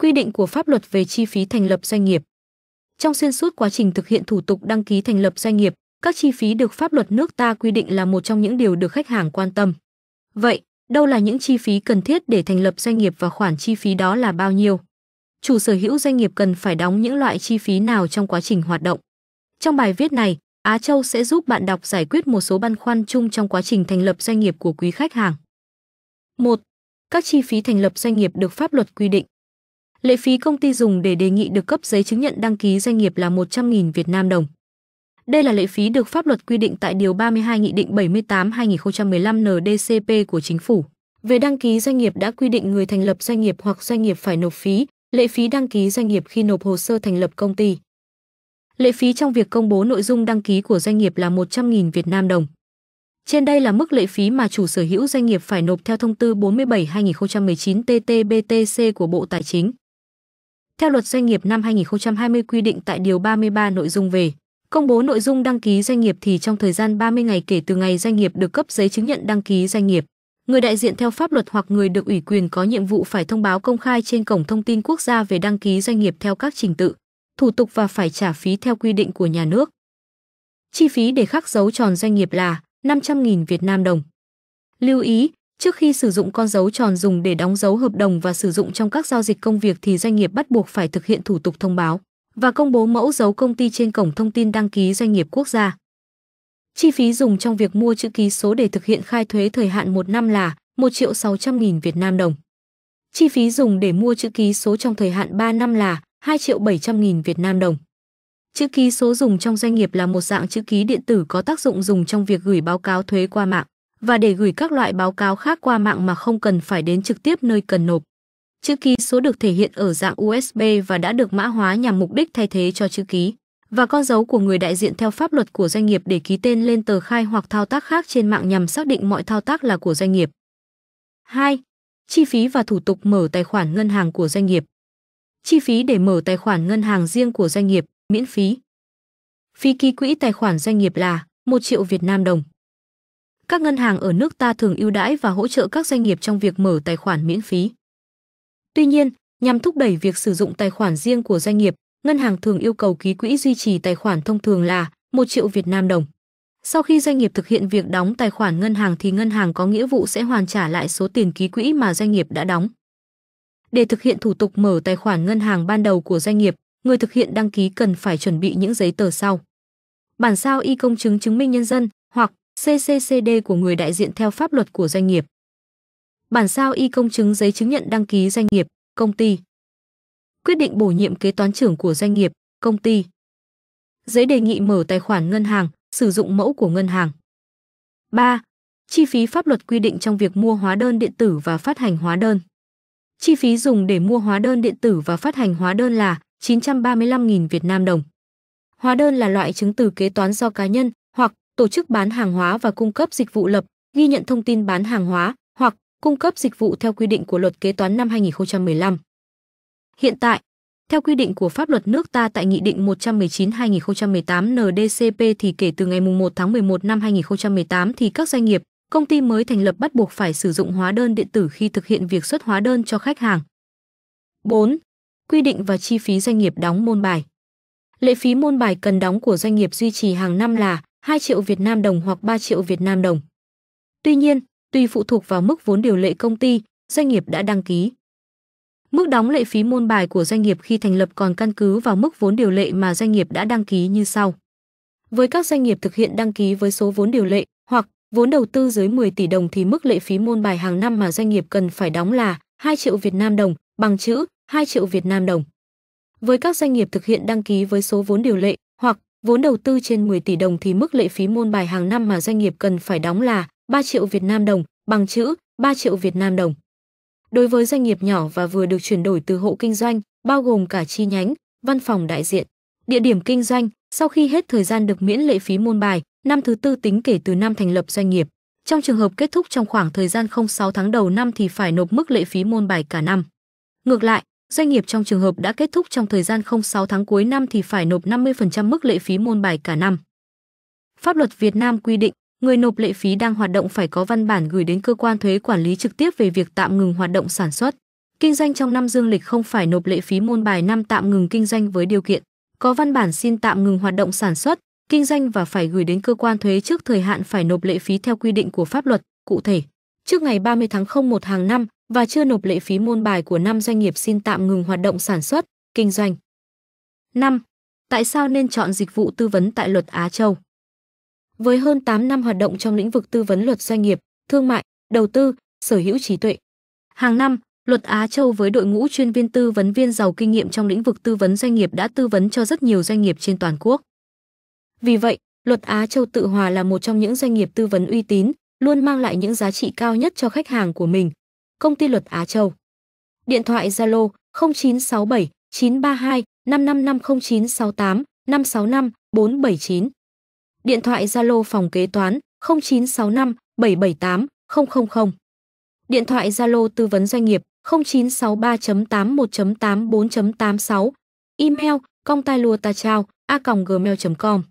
quy định của pháp luật về chi phí thành lập doanh nghiệp. Trong xuyên suốt quá trình thực hiện thủ tục đăng ký thành lập doanh nghiệp, các chi phí được pháp luật nước ta quy định là một trong những điều được khách hàng quan tâm. Vậy, đâu là những chi phí cần thiết để thành lập doanh nghiệp và khoản chi phí đó là bao nhiêu? Chủ sở hữu doanh nghiệp cần phải đóng những loại chi phí nào trong quá trình hoạt động? Trong bài viết này, Á Châu sẽ giúp bạn đọc giải quyết một số băn khoăn chung trong quá trình thành lập doanh nghiệp của quý khách hàng. 1. Các chi phí thành lập doanh nghiệp được pháp luật quy định. Lệ phí công ty dùng để đề nghị được cấp giấy chứng nhận đăng ký doanh nghiệp là 100.000 Việt Nam đồng. Đây là lệ phí được pháp luật quy định tại Điều 32 Nghị định 78-2015 NDCP của Chính phủ. Về đăng ký doanh nghiệp đã quy định người thành lập doanh nghiệp hoặc doanh nghiệp phải nộp phí, lệ phí đăng ký doanh nghiệp khi nộp hồ sơ thành lập công ty. Lệ phí trong việc công bố nội dung đăng ký của doanh nghiệp là 100.000 Việt Nam đồng. Trên đây là mức lệ phí mà chủ sở hữu doanh nghiệp phải nộp theo thông tư 47/2019 TT-BTC của Bộ Tài chính. Theo luật doanh nghiệp năm 2020 quy định tại điều 33 nội dung về công bố nội dung đăng ký doanh nghiệp thì trong thời gian 30 ngày kể từ ngày doanh nghiệp được cấp giấy chứng nhận đăng ký doanh nghiệp, người đại diện theo pháp luật hoặc người được ủy quyền có nhiệm vụ phải thông báo công khai trên cổng thông tin quốc gia về đăng ký doanh nghiệp theo các trình tự, thủ tục và phải trả phí theo quy định của nhà nước. Chi phí để khắc dấu tròn doanh nghiệp là 500.000 Việt Nam đồng. Lưu ý, Trước khi sử dụng con dấu tròn dùng để đóng dấu hợp đồng và sử dụng trong các giao dịch công việc thì doanh nghiệp bắt buộc phải thực hiện thủ tục thông báo và công bố mẫu dấu công ty trên cổng thông tin đăng ký doanh nghiệp quốc gia. Chi phí dùng trong việc mua chữ ký số để thực hiện khai thuế thời hạn một năm là 1 triệu 600 nghìn Việt Nam đồng. Chi phí dùng để mua chữ ký số trong thời hạn 3 năm là 2 triệu 700 nghìn Việt Nam đồng. Chữ ký số dùng trong doanh nghiệp là một dạng chữ ký điện tử có tác dụng dùng trong việc gửi báo cáo thuế qua mạng và để gửi các loại báo cáo khác qua mạng mà không cần phải đến trực tiếp nơi cần nộp. Chữ ký số được thể hiện ở dạng USB và đã được mã hóa nhằm mục đích thay thế cho chữ ký và con dấu của người đại diện theo pháp luật của doanh nghiệp để ký tên lên tờ khai hoặc thao tác khác trên mạng nhằm xác định mọi thao tác là của doanh nghiệp. 2. Chi phí và thủ tục mở tài khoản ngân hàng của doanh nghiệp. Chi phí để mở tài khoản ngân hàng riêng của doanh nghiệp, miễn phí. Phí ký quỹ tài khoản doanh nghiệp là 1 triệu Việt Nam đồng. Các ngân hàng ở nước ta thường ưu đãi và hỗ trợ các doanh nghiệp trong việc mở tài khoản miễn phí. Tuy nhiên, nhằm thúc đẩy việc sử dụng tài khoản riêng của doanh nghiệp, ngân hàng thường yêu cầu ký quỹ duy trì tài khoản thông thường là 1 triệu Việt Nam đồng. Sau khi doanh nghiệp thực hiện việc đóng tài khoản ngân hàng thì ngân hàng có nghĩa vụ sẽ hoàn trả lại số tiền ký quỹ mà doanh nghiệp đã đóng. Để thực hiện thủ tục mở tài khoản ngân hàng ban đầu của doanh nghiệp, người thực hiện đăng ký cần phải chuẩn bị những giấy tờ sau. Bản sao y công chứng chứng minh nhân dân hoặc CCCD của người đại diện theo pháp luật của doanh nghiệp. Bản sao y công chứng giấy chứng nhận đăng ký doanh nghiệp, công ty. Quyết định bổ nhiệm kế toán trưởng của doanh nghiệp, công ty. Giấy đề nghị mở tài khoản ngân hàng, sử dụng mẫu của ngân hàng. 3. Chi phí pháp luật quy định trong việc mua hóa đơn điện tử và phát hành hóa đơn. Chi phí dùng để mua hóa đơn điện tử và phát hành hóa đơn là 935.000 Việt Nam đồng. Hóa đơn là loại chứng từ kế toán do cá nhân, tổ chức bán hàng hóa và cung cấp dịch vụ lập, ghi nhận thông tin bán hàng hóa hoặc cung cấp dịch vụ theo quy định của Luật Kế toán năm 2015. Hiện tại, theo quy định của pháp luật nước ta tại Nghị định 119-2018 NDCP thì kể từ ngày 1 tháng 11 năm 2018 thì các doanh nghiệp, công ty mới thành lập bắt buộc phải sử dụng hóa đơn điện tử khi thực hiện việc xuất hóa đơn cho khách hàng. 4. Quy định và chi phí doanh nghiệp đóng môn bài. Lệ phí môn bài cần đóng của doanh nghiệp duy trì hàng năm là 2 triệu Việt Nam đồng hoặc 3 triệu Việt Nam đồng. Tuy nhiên, tùy phụ thuộc vào mức vốn điều lệ công ty, doanh nghiệp đã đăng ký. Mức đóng lệ phí môn bài của doanh nghiệp khi thành lập còn căn cứ vào mức vốn điều lệ mà doanh nghiệp đã đăng ký như sau. Với các doanh nghiệp thực hiện đăng ký với số vốn điều lệ hoặc vốn đầu tư dưới 10 tỷ đồng thì mức lệ phí môn bài hàng năm mà doanh nghiệp cần phải đóng là 2 triệu Việt Nam đồng bằng chữ 2 triệu Việt Nam đồng. Với các doanh nghiệp thực hiện đăng ký với số vốn điều lệ hoặc Vốn đầu tư trên 10 tỷ đồng thì mức lệ phí môn bài hàng năm mà doanh nghiệp cần phải đóng là 3 triệu Việt Nam đồng, bằng chữ 3 triệu Việt Nam đồng. Đối với doanh nghiệp nhỏ và vừa được chuyển đổi từ hộ kinh doanh, bao gồm cả chi nhánh, văn phòng đại diện, địa điểm kinh doanh, sau khi hết thời gian được miễn lệ phí môn bài, năm thứ tư tính kể từ năm thành lập doanh nghiệp. Trong trường hợp kết thúc trong khoảng thời gian 06 tháng đầu năm thì phải nộp mức lệ phí môn bài cả năm. Ngược lại, Doanh nghiệp trong trường hợp đã kết thúc trong thời gian không 6 tháng cuối năm thì phải nộp 50% mức lệ phí môn bài cả năm. Pháp luật Việt Nam quy định, người nộp lệ phí đang hoạt động phải có văn bản gửi đến cơ quan thuế quản lý trực tiếp về việc tạm ngừng hoạt động sản xuất, kinh doanh trong năm dương lịch không phải nộp lệ phí môn bài năm tạm ngừng kinh doanh với điều kiện có văn bản xin tạm ngừng hoạt động sản xuất, kinh doanh và phải gửi đến cơ quan thuế trước thời hạn phải nộp lệ phí theo quy định của pháp luật, cụ thể trước ngày 30 tháng 01 hàng năm và chưa nộp lệ phí môn bài của năm doanh nghiệp xin tạm ngừng hoạt động sản xuất, kinh doanh. 5. Tại sao nên chọn dịch vụ tư vấn tại Luật Á Châu? Với hơn 8 năm hoạt động trong lĩnh vực tư vấn luật doanh nghiệp, thương mại, đầu tư, sở hữu trí tuệ. Hàng năm, Luật Á Châu với đội ngũ chuyên viên tư vấn viên giàu kinh nghiệm trong lĩnh vực tư vấn doanh nghiệp đã tư vấn cho rất nhiều doanh nghiệp trên toàn quốc. Vì vậy, Luật Á Châu Tự Hòa là một trong những doanh nghiệp tư vấn uy tín, luôn mang lại những giá trị cao nhất cho khách hàng của mình, công ty luật Á Châu. Điện thoại Zalo 0967 932 5550968 565 479. Điện thoại Zalo phòng kế toán 0965 778 000. Điện thoại Zalo tư vấn doanh nghiệp 0963.81.84.86. Email cong com